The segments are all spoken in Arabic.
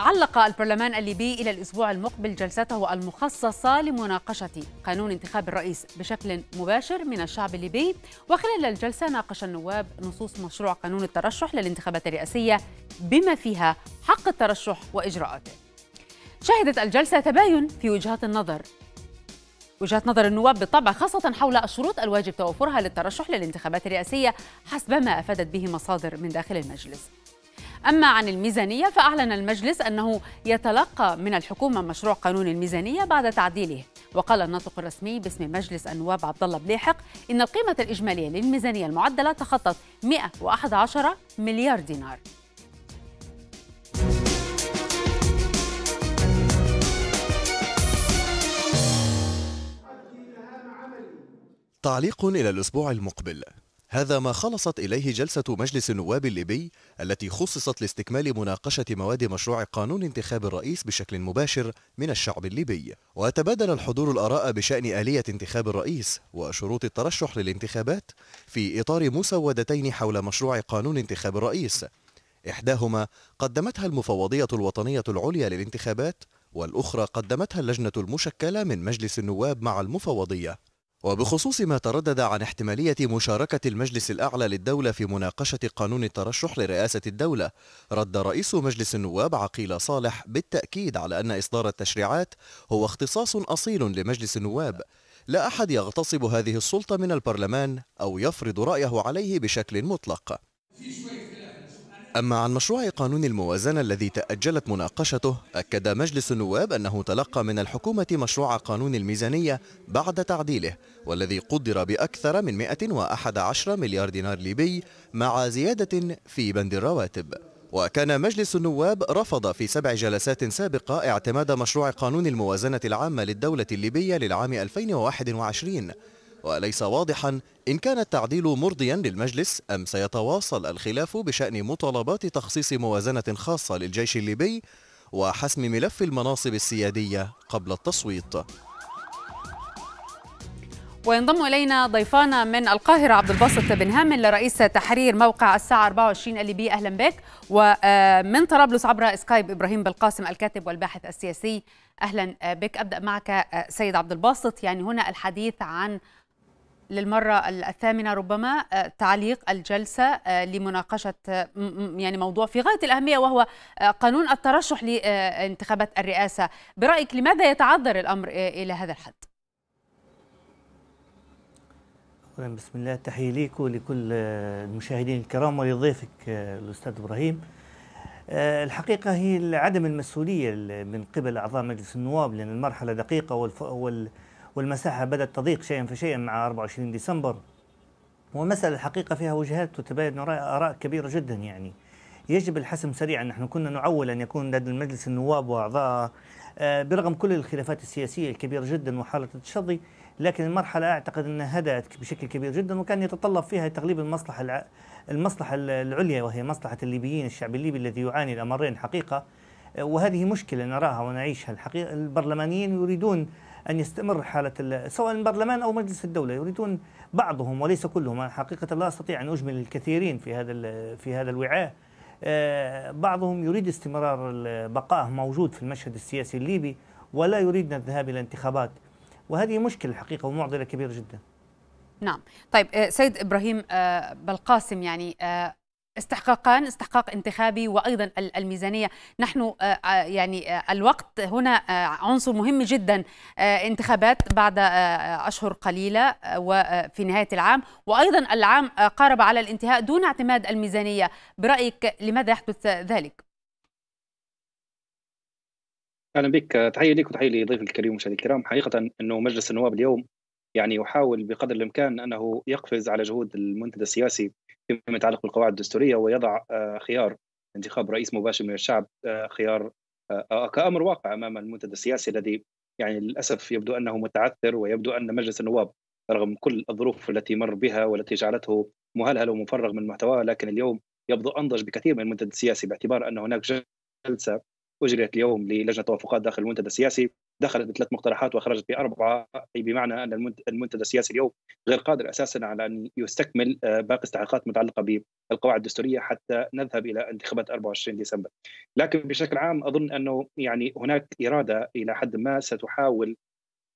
علق البرلمان الليبي إلى الأسبوع المقبل جلسته المخصصة لمناقشة قانون انتخاب الرئيس بشكل مباشر من الشعب الليبي وخلال الجلسة ناقش النواب نصوص مشروع قانون الترشح للانتخابات الرئاسية بما فيها حق الترشح وإجراءاته شهدت الجلسة تباين في وجهات النظر وجهات نظر النواب بالطبع خاصة حول الشروط الواجب توفرها للترشح للانتخابات الرئاسية حسب ما أفادت به مصادر من داخل المجلس أما عن الميزانية فأعلن المجلس أنه يتلقى من الحكومة مشروع قانون الميزانية بعد تعديله وقال الناطق الرسمي باسم مجلس النواب عبد الله بليحق إن القيمة الإجمالية للميزانية المعدلة تخطت 111 مليار دينار تعليق إلى الأسبوع المقبل هذا ما خلصت إليه جلسة مجلس النواب الليبي التي خصصت لاستكمال مناقشة مواد مشروع قانون انتخاب الرئيس بشكل مباشر من الشعب الليبي وتبادل الحضور الآراء بشأن آلية انتخاب الرئيس وشروط الترشح للانتخابات في إطار مسودتين حول مشروع قانون انتخاب الرئيس إحداهما قدمتها المفوضية الوطنية العليا للانتخابات والأخرى قدمتها اللجنة المشكلة من مجلس النواب مع المفوضية وبخصوص ما تردد عن احتمالية مشاركة المجلس الأعلى للدولة في مناقشة قانون الترشح لرئاسة الدولة، رد رئيس مجلس النواب عقيل صالح بالتأكيد على أن إصدار التشريعات هو اختصاص أصيل لمجلس النواب، لا أحد يغتصب هذه السلطة من البرلمان أو يفرض رأيه عليه بشكل مطلق. أما عن مشروع قانون الموازنة الذي تأجلت مناقشته أكد مجلس النواب أنه تلقى من الحكومة مشروع قانون الميزانية بعد تعديله والذي قدر بأكثر من 111 مليار دينار ليبي مع زيادة في بند الرواتب وكان مجلس النواب رفض في سبع جلسات سابقة اعتماد مشروع قانون الموازنة العامة للدولة الليبية للعام 2021 وليس واضحا إن كان التعديل مرضيا للمجلس أم سيتواصل الخلاف بشأن مطالبات تخصيص موازنة خاصة للجيش الليبي وحسم ملف المناصب السيادية قبل التصويت وينضم إلينا ضيفانا من القاهرة عبد الباسط بن هامل رئيس تحرير موقع الساعة 24 الليبي أهلا بك ومن طرابلس عبر سكايب إبراهيم بالقاسم الكاتب والباحث السياسي أهلا بك أبدأ معك آه، سيد عبد الباسط يعني هنا الحديث عن للمرة الثامنة ربما آه، تعليق الجلسة آه، لمناقشة آه، يعني موضوع في غاية الأهمية وهو قانون الترشح لانتخابات الرئاسة برأيك لماذا يتعذر الأمر إلى هذا الحد؟ أولا بسم الله تحية ليك ولكل المشاهدين الكرام ولضيفك الأستاذ إبراهيم الحقيقة هي عدم المسؤولية من قبل أعضاء مجلس النواب لأن المرحلة دقيقة والف... وال... والمساحة بدأت تضيق شيئا فشيئا مع 24 ديسمبر ومسألة الحقيقة فيها وجهات وتباين آراء كبيرة جدا يعني يجب الحسم سريعا نحن كنا نعول أن يكون لدى المجلس النواب وأعضاء آه، برغم كل الخلافات السياسية الكبيرة جدا وحالة التشظي لكن المرحلة أعتقد أنها هدأت بشكل كبير جدا وكان يتطلب فيها تغليب المصلحة المصلحة العليا وهي مصلحة الليبيين الشعب الليبي الذي يعاني الأمرين حقيقة وهذه مشكلة نراها ونعيشها الحقيقة البرلمانيين يريدون أن يستمر حالة سواء البرلمان أو مجلس الدولة يريدون بعضهم وليس كلهم حقيقة لا أستطيع أن أجمل الكثيرين في هذا في هذا الوعاء آه، بعضهم يريد استمرار بقائه موجود في المشهد السياسي الليبي ولا يريدنا الذهاب إلى انتخابات وهذه مشكلة حقيقة ومعضلة كبيرة جدا نعم طيب آه، سيد إبراهيم آه، بالقاسم يعني استحقاقان استحقاق انتخابي وايضا الميزانيه نحن آه، آه، يعني آه، الوقت هنا عنصر مهم جدا انتخابات بعد اشهر قليله وفي نهايه العام وايضا العام قارب على الانتهاء دون اعتماد الميزانيه برايك لماذا يحدث ذلك اهلا بك تحيه لك وتحيه لضيف الكريم ومشاهدي الكرام حقيقه انه مجلس النواب اليوم يعني يحاول بقدر الامكان انه يقفز على جهود المنتدى السياسي فيما يتعلق بالقواعد الدستوريه ويضع آه، خيار انتخاب رئيس مباشر من الشعب آه، خيار آه، كامر واقع امام المنتدى السياسي الذي يعني للاسف يبدو انه متعثر ويبدو ان مجلس النواب رغم كل الظروف التي مر بها والتي جعلته مهلهل ومفرغ من محتواه لكن اليوم يبدو انضج بكثير من المنتدى السياسي باعتبار ان هناك جلسه اجريت اليوم للجنه توافقات داخل المنتدى السياسي دخلت بثلاث مقترحات واخرجت باربعه اي بمعنى ان المنتدى السياسي اليوم غير قادر اساسا على ان يستكمل آه، باقي استحقاقات متعلقه بالقواعد الدستوريه حتى نذهب الى انتخابات 24 ديسمبر. لكن بشكل عام اظن انه يعني هناك اراده الى حد ما ستحاول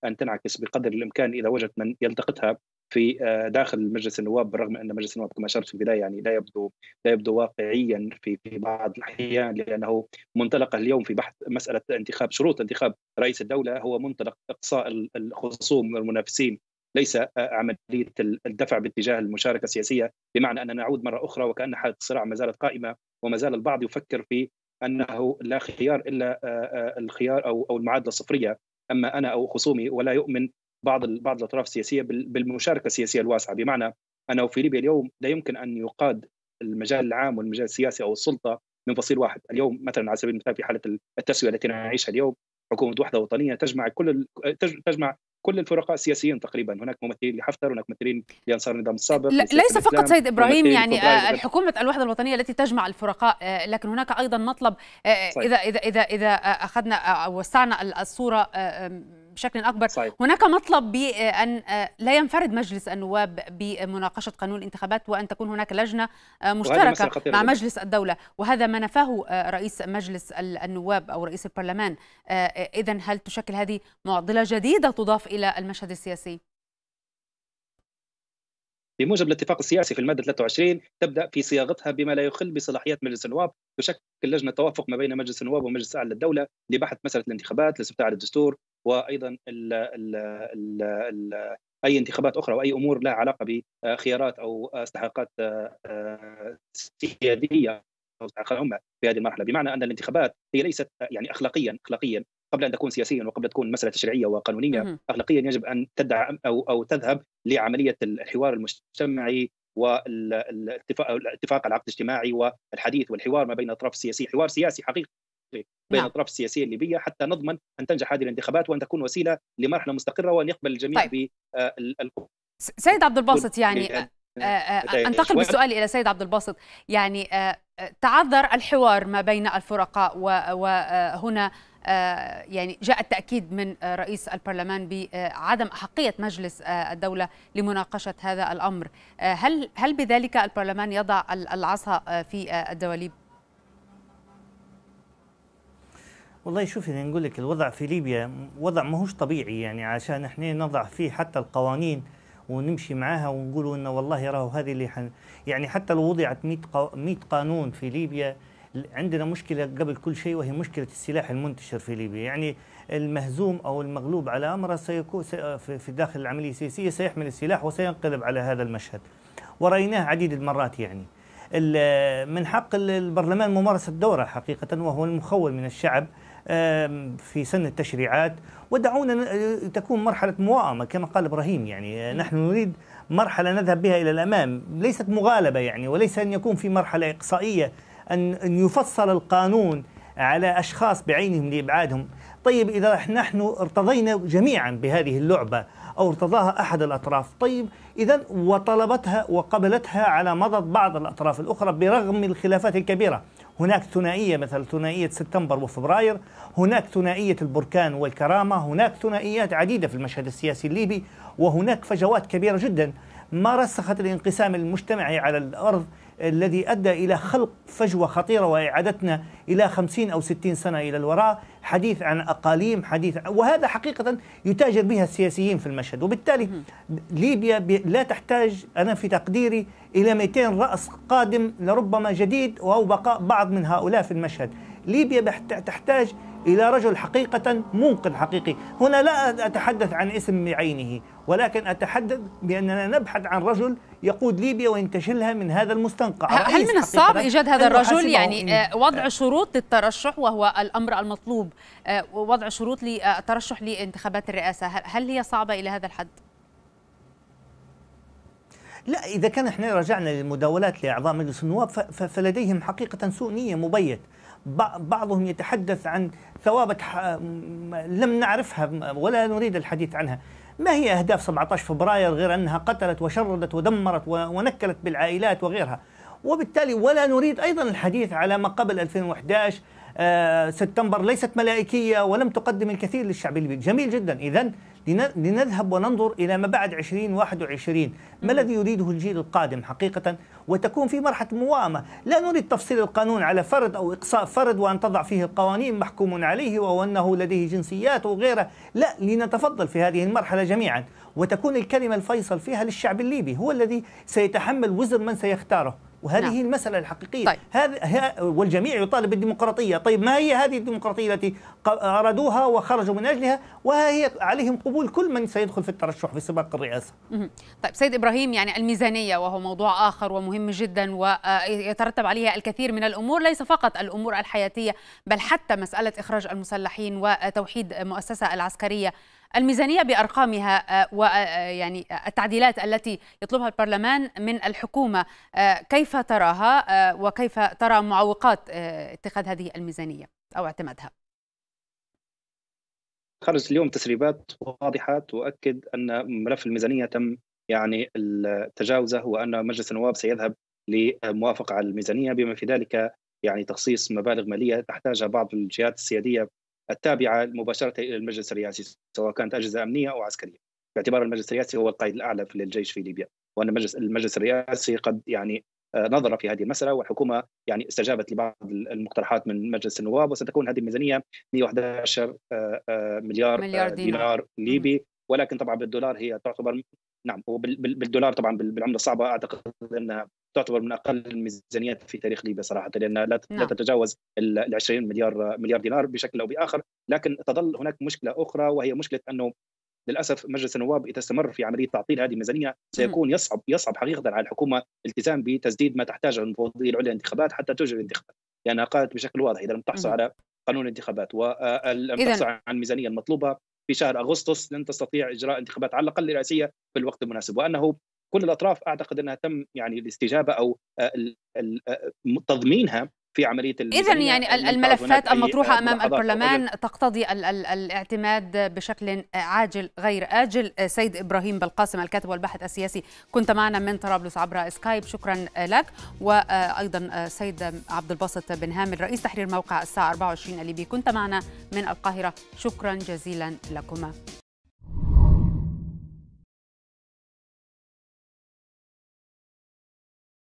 ان تنعكس بقدر الامكان اذا وجدت من يلتقطها في آه، داخل مجلس النواب بالرغم ان مجلس النواب كما اشرت في البدايه يعني لا يبدو لا يبدو واقعيا في في بعض الاحيان لانه منطلقه اليوم في بحث مساله انتخاب شروط انتخاب رئيس الدوله هو منطلق اقصاء الخصوم والمنافسين ليس آه، عمليه الدفع باتجاه المشاركه السياسيه بمعنى اننا نعود مره اخرى وكان حاله الصراع ما زالت قائمه وما زال البعض يفكر في انه لا خيار الا آه، الخيار او او المعادله الصفريه اما انا او خصومي ولا يؤمن بعض بعض الاطراف السياسيه بالمشاركه السياسيه الواسعه بمعنى انه في ليبيا اليوم لا يمكن ان يقاد المجال العام والمجال السياسي او السلطه من فصيل واحد، اليوم مثلا على سبيل المثال في حاله التسويه التي نعيشها اليوم حكومه وحده وطنيه تجمع كل تجمع كل الفرقاء السياسيين تقريبا هناك ممثلين لحفتر هناك ممثلين لانصار النظام السابق ليس فقط سيد ابراهيم يعني آه، الحكومه الوحده الوطنيه التي تجمع الفرقاء آه، لكن هناك ايضا مطلب آه، صحيح. اذا اذا اذا اذا اخذنا وسعنا الصوره بشكل اكبر صحيح. هناك مطلب بان لا ينفرد مجلس النواب بمناقشه قانون الانتخابات وان تكون هناك لجنه آه، مشتركه مع مجلس الدوله وهذا ما نفاه آه، رئيس مجلس النواب او رئيس البرلمان آه، اذا هل تشكل هذه معضله جديده تضاف الى المشهد السياسي بموجب الاتفاق السياسي في الماده 23 تبدا في صياغتها بما لا يخل بصلاحيات مجلس النواب تشكل لجنه توافق ما بين مجلس النواب ومجلس اعلى الدوله لبحث مساله الانتخابات لاستفتاء على الدستور وايضا ال ال ال الـ اي انتخابات اخرى واي امور لها علاقه بخيارات او استحقاقات آه، سياديه او استحقاقات عامه في هذه المرحله بمعنى ان الانتخابات هي ليست يعني اخلاقيا اخلاقيا قبل ان تكون سياسيا وقبل ان تكون مساله تشريعيه وقانونيه اخلاقيا يجب ان تدعم او او تذهب لعمليه الحوار المجتمعي والاتفاق العقد الاجتماعي والحديث والحوار ما بين الاطراف السياسيه حوار سياسي حقيقي الحقيقي بين نعم. الاطراف السياسيه الليبيه حتى نضمن ان تنجح هذه الانتخابات وان تكون وسيله لمرحله مستقره وان يقبل الجميع طيب. بالقوة آه، سيد عبد الباسط يعني آه، آه، إيه، انتقل بالسؤال الى سيد عبد الباسط يعني تعذر الحوار ما بين الفرقاء وهنا يعني جاء التأكيد من رئيس البرلمان بعدم أحقية مجلس الدولة لمناقشة هذا الأمر هل هل بذلك البرلمان يضع العصا في الدواليب؟ والله شوفي يعني نقول لك الوضع في ليبيا وضع ماهوش طبيعي يعني عشان احنا نضع فيه حتى القوانين ونمشي معاها ونقولوا انه والله راهو هذه اللي حن يعني حتى لو وضعت 100 100 قانون في ليبيا عندنا مشكلة قبل كل شيء وهي مشكلة السلاح المنتشر في ليبيا يعني المهزوم أو المغلوب على أمره سيكون في داخل العملية السياسية سيحمل السلاح وسينقلب على هذا المشهد ورأيناه عديد المرات يعني من حق البرلمان ممارسة دوره حقيقة وهو المخول من الشعب في سن التشريعات ودعونا آه، تكون مرحلة مواءمة كما قال إبراهيم يعني آه، نحن نريد مرحلة نذهب بها إلى الأمام ليست مغالبة يعني وليس أن يكون في مرحلة إقصائية أن يفصل القانون على أشخاص بعينهم لإبعادهم طيب إذا نحن ارتضينا جميعا بهذه اللعبة أو ارتضاها أحد الأطراف طيب إذا وطلبتها وقبلتها على مضض بعض الأطراف الأخرى برغم الخلافات الكبيرة هناك ثنائية مثل ثنائية سبتمبر وفبراير هناك ثنائية البركان والكرامة هناك ثنائيات عديدة في المشهد السياسي الليبي وهناك فجوات كبيرة جدا ما رسخت الانقسام المجتمعي على الأرض الذي أدى إلى خلق فجوة خطيرة وإعادتنا إلى خمسين أو ستين سنة إلى الوراء حديث عن أقاليم حديث وهذا حقيقة يتاجر بها السياسيين في المشهد وبالتالي ليبيا لا تحتاج أنا في تقديري إلى 200 رأس قادم لربما جديد أو بقاء بعض من هؤلاء في المشهد ليبيا تحتاج إلى رجل حقيقة منقذ حقيقي هنا لا أتحدث عن اسم بعينه ولكن أتحدث بأننا نبحث عن رجل يقود ليبيا وينتشلها من هذا المستنقع هل من الصعب إيجاد هذا الرجل يعني آه، وضع شروط للترشح وهو الأمر المطلوب آه، وضع شروط للترشح لانتخابات الرئاسة هل هي صعبة إلى هذا الحد؟ لا إذا كان احنا رجعنا للمداولات لأعضاء مجلس النواب فلديهم حقيقة سوء نية مبيت بعضهم يتحدث عن ثوابت لم نعرفها ولا نريد الحديث عنها ما هي أهداف 17 فبراير غير أنها قتلت وشردت ودمرت ونكلت بالعائلات وغيرها وبالتالي ولا نريد أيضا الحديث على ما قبل 2011 آه، سبتمبر ليست ملائكية ولم تقدم الكثير للشعب الليبي جميل جدا إذا لنذهب وننظر إلى ما بعد 2021 ما الذي يريده الجيل القادم حقيقة وتكون في مرحلة موامة لا نريد تفصيل القانون على فرد أو إقصاء فرد وأن تضع فيه القوانين محكوم عليه أو أنه لديه جنسيات وغيره لا لنتفضل في هذه المرحلة جميعا وتكون الكلمة الفيصل فيها للشعب الليبي هو الذي سيتحمل وزر من سيختاره وهذه نعم. المسألة الحقيقية طيب. هذا والجميع يطالب بالديمقراطية طيب ما هي هذه الديمقراطية التي أرادوها وخرجوا من أجلها وهي عليهم قبول كل من سيدخل في الترشح في سباق الرئاسة طيب سيد إبراهيم يعني الميزانية وهو موضوع آخر ومهم جدا ويترتب آه، عليها الكثير من الأمور ليس فقط الأمور الحياتية بل حتى مسألة إخراج المسلحين وتوحيد مؤسسة العسكرية الميزانية بأرقامها آه، ويعني آه، آه، التعديلات التي يطلبها البرلمان من الحكومة كيف تراها وكيف ترى معوقات اتخاذ هذه الميزانية أو اعتمادها خرجت اليوم تسريبات واضحة تؤكد أن ملف الميزانية تم يعني تجاوزه وأن مجلس النواب سيذهب لموافقة على الميزانية بما في ذلك يعني تخصيص مبالغ مالية تحتاجها بعض الجهات السيادية التابعه مباشره الى المجلس الرئاسي سواء كانت اجهزه امنيه او عسكريه باعتبار المجلس الرئاسي هو القائد الاعلى للجيش في ليبيا وان المجلس المجلس الرئاسي قد يعني آه، نظر في هذه المساله والحكومه يعني استجابت لبعض المقترحات من مجلس النواب وستكون هذه الميزانيه 111 آه، آه، مليار, مليار دينار, دينار ليبي ولكن طبعا بالدولار هي تعتبر نعم وبالدولار طبعا بالعمله الصعبه اعتقد انها تعتبر من اقل الميزانيات في تاريخ ليبيا صراحه لان لا نعم. تتجاوز ال 20 مليار مليار دينار بشكل او باخر لكن تظل هناك مشكله اخرى وهي مشكله انه للاسف مجلس النواب اذا استمر في عمليه تعطيل هذه الميزانيه سيكون يصعب يصعب حقيقه على الحكومه الالتزام بتسديد ما تحتاجه المفوضيه العليا للانتخابات حتى توجد الانتخابات لانها يعني قالت بشكل واضح اذا لم تحصل على قانون الانتخابات ولم آه، تحصل على الميزانيه المطلوبه في شهر اغسطس لن تستطيع اجراء انتخابات على الاقل رئاسيه في الوقت المناسب وانه كل الاطراف اعتقد انها تم يعني الاستجابه او تضمينها في عمليه اذا يعني الملفات المطروحه آه، امام البرلمان تقتضي ال ال الاعتماد بشكل عاجل غير اجل آه، سيد ابراهيم بالقاسم الكاتب والباحث السياسي كنت معنا من طرابلس عبر سكايب شكرا لك وايضا آه، سيد عبد الباسط بن هامل رئيس تحرير موقع الساعه 24 الليبي كنت معنا من القاهره شكرا جزيلا لكما